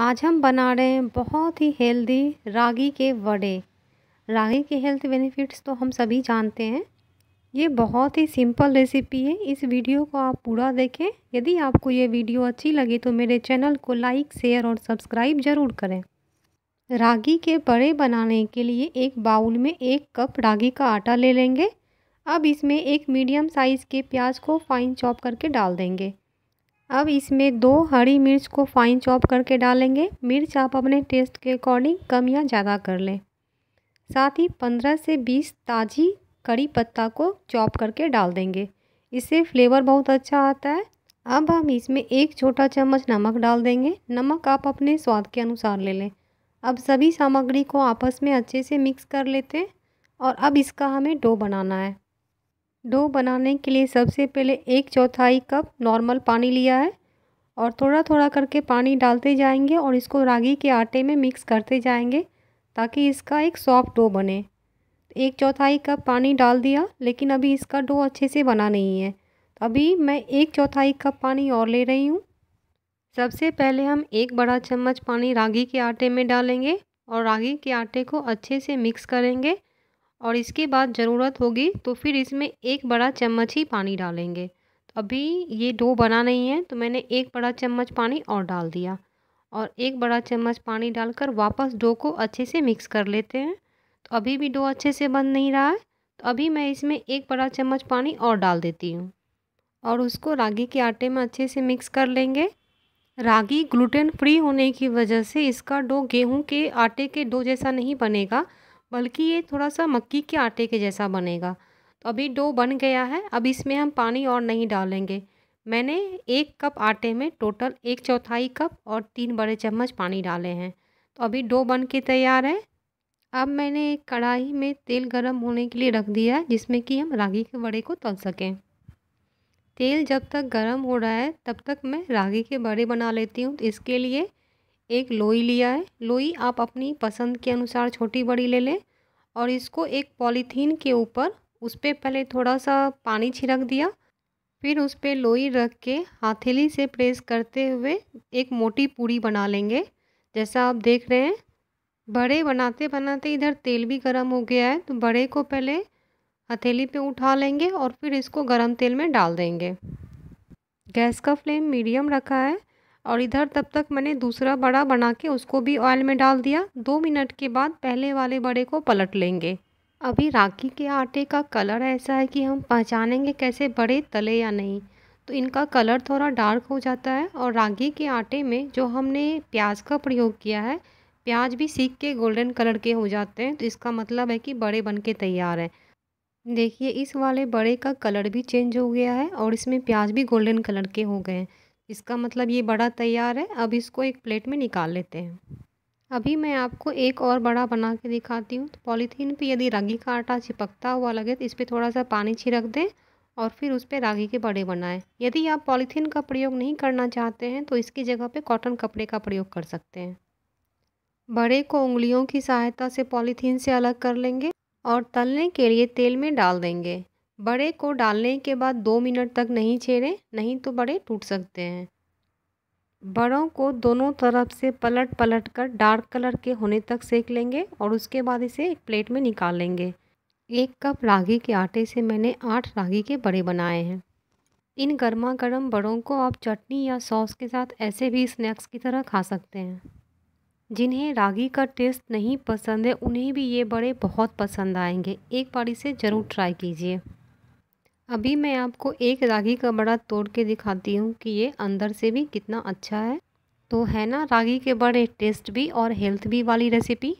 आज हम बना रहे हैं बहुत ही हेल्दी रागी के वड़े रागी के हेल्थ बेनिफिट्स तो हम सभी जानते हैं ये बहुत ही सिंपल रेसिपी है इस वीडियो को आप पूरा देखें यदि आपको ये वीडियो अच्छी लगे तो मेरे चैनल को लाइक शेयर और सब्सक्राइब ज़रूर करें रागी के बड़े बनाने के लिए एक बाउल में एक कप रागी का आटा ले लेंगे अब इसमें एक मीडियम साइज़ के प्याज को फाइन चॉप करके डाल देंगे अब इसमें दो हरी मिर्च को फाइन चॉप करके डालेंगे मिर्च आप अपने टेस्ट के अकॉर्डिंग कम या ज़्यादा कर लें साथ ही पंद्रह से बीस ताज़ी कड़ी पत्ता को चॉप करके डाल देंगे इससे फ्लेवर बहुत अच्छा आता है अब हम इसमें एक छोटा चम्मच नमक डाल देंगे नमक आप अपने स्वाद के अनुसार ले लें अब सभी सामग्री को आपस में अच्छे से मिक्स कर लेते हैं और अब इसका हमें डो बनाना है डो बनाने के लिए सबसे पहले एक चौथाई कप नॉर्मल पानी लिया है और थोड़ा थोड़ा करके पानी डालते जाएंगे और इसको रागी के आटे में मिक्स करते जाएंगे ताकि इसका एक सॉफ्ट डो बने एक चौथाई कप पानी डाल दिया लेकिन अभी इसका डो अच्छे से बना नहीं है अभी मैं एक चौथाई कप पानी और ले रही हूँ सबसे पहले हम एक बड़ा चम्मच पानी रागी के आटे में डालेंगे और रागी के आटे को अच्छे से मिक्स करेंगे और इसके बाद ज़रूरत होगी तो फिर इसमें एक बड़ा चम्मच ही पानी डालेंगे तो अभी ये डो बना नहीं है तो मैंने एक बड़ा चम्मच पानी और डाल दिया और एक बड़ा चम्मच पानी डालकर वापस डो को अच्छे से मिक्स कर लेते हैं तो अभी भी डो अच्छे से बन नहीं रहा है तो अभी मैं इसमें एक बड़ा चम्मच पानी और डाल देती हूँ और उसको रागी के आटे में अच्छे से मिक्स कर लेंगे रागी ग्लूटेन फ्री होने की वजह से इसका डो गेहूं के आटे के डो जैसा नहीं बनेगा बल्कि ये थोड़ा सा मक्की के आटे के जैसा बनेगा तो अभी डो बन गया है अब इसमें हम पानी और नहीं डालेंगे मैंने एक कप आटे में टोटल एक चौथाई कप और तीन बड़े चम्मच पानी डाले हैं तो अभी डो बन के तैयार है अब मैंने एक कढ़ाई में तेल गर्म होने के लिए रख दिया है जिसमें कि हम रागी के बड़े को तल सकें तेल जब तक गर्म हो रहा है तब तक मैं रागी के बड़े बना लेती हूँ तो इसके लिए एक लोई लिया है लोई आप अपनी पसंद के अनुसार छोटी बड़ी ले लें और इसको एक पॉलीथीन के ऊपर उस पर पहले थोड़ा सा पानी छिड़क दिया फिर उस पर लोई रख के हाथेली से प्रेस करते हुए एक मोटी पूड़ी बना लेंगे जैसा आप देख रहे हैं बड़े बनाते बनाते इधर तेल भी गर्म हो गया है तो बड़े को पहले हथेली पे उठा लेंगे और फिर इसको गर्म तेल में डाल देंगे गैस का फ्लेम मीडियम रखा है और इधर तब तक मैंने दूसरा बड़ा बना के उसको भी ऑयल में डाल दिया दो मिनट के बाद पहले वाले बड़े को पलट लेंगे अभी राखी के आटे का कलर ऐसा है कि हम पहचानेंगे कैसे बड़े तले या नहीं तो इनका कलर थोड़ा डार्क हो जाता है और रागी के आटे में जो हमने प्याज का प्रयोग किया है प्याज भी सीख के गोल्डन कलर के हो जाते हैं तो इसका मतलब है कि बड़े बन के तैयार हैं देखिए इस वाले बड़े का कलर भी चेंज हो गया है और इसमें प्याज भी गोल्डन कलर के हो गए हैं इसका मतलब ये बड़ा तैयार है अब इसको एक प्लेट में निकाल लेते हैं अभी मैं आपको एक और बड़ा बना के दिखाती हूँ तो पॉलीथीन पे यदि रागी का आटा चिपकता हुआ लगे तो इस पर थोड़ा सा पानी छिड़क दें और फिर उस पर रागी के बड़े बनाएं यदि आप पॉलीथीन का प्रयोग नहीं करना चाहते हैं तो इसकी जगह पे कॉटन कपड़े का प्रयोग कर सकते हैं बड़े को उंगलियों की सहायता से पॉलीथीन से अलग कर लेंगे और तलने के लिए तेल में डाल देंगे बड़े को डालने के बाद दो मिनट तक नहीं छेड़ें नहीं तो बड़े टूट सकते हैं बड़ों को दोनों तरफ से पलट पलट कर डार्क कलर के होने तक सेक लेंगे और उसके बाद इसे एक प्लेट में निकाल लेंगे एक कप रागी के आटे से मैंने आठ रागी के बड़े बनाए हैं इन गर्मा गर्म बड़ों को आप चटनी या सॉस के साथ ऐसे भी स्नैक्स की तरह खा सकते हैं जिन्हें रागी का टेस्ट नहीं पसंद है उन्हें भी ये बड़े बहुत पसंद आएंगे एक बार इसे ज़रूर ट्राई कीजिए अभी मैं आपको एक रागी का बड़ा तोड़ के दिखाती हूँ कि ये अंदर से भी कितना अच्छा है तो है ना रागी के बड़े टेस्ट भी और हेल्थ भी वाली रेसिपी